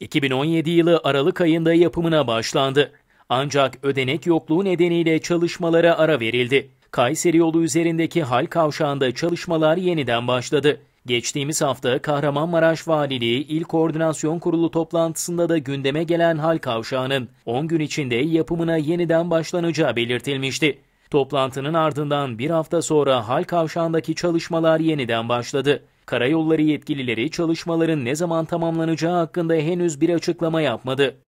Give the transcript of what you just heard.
2017 yılı Aralık ayında yapımına başlandı. Ancak ödenek yokluğu nedeniyle çalışmalara ara verildi. Kayseri yolu üzerindeki hal kavşağında çalışmalar yeniden başladı. Geçtiğimiz hafta Kahramanmaraş Valiliği İl Koordinasyon Kurulu toplantısında da gündeme gelen hal kavşağının 10 gün içinde yapımına yeniden başlanacağı belirtilmişti. Toplantının ardından bir hafta sonra hal kavşağındaki çalışmalar yeniden başladı. Karayolları yetkilileri çalışmaların ne zaman tamamlanacağı hakkında henüz bir açıklama yapmadı.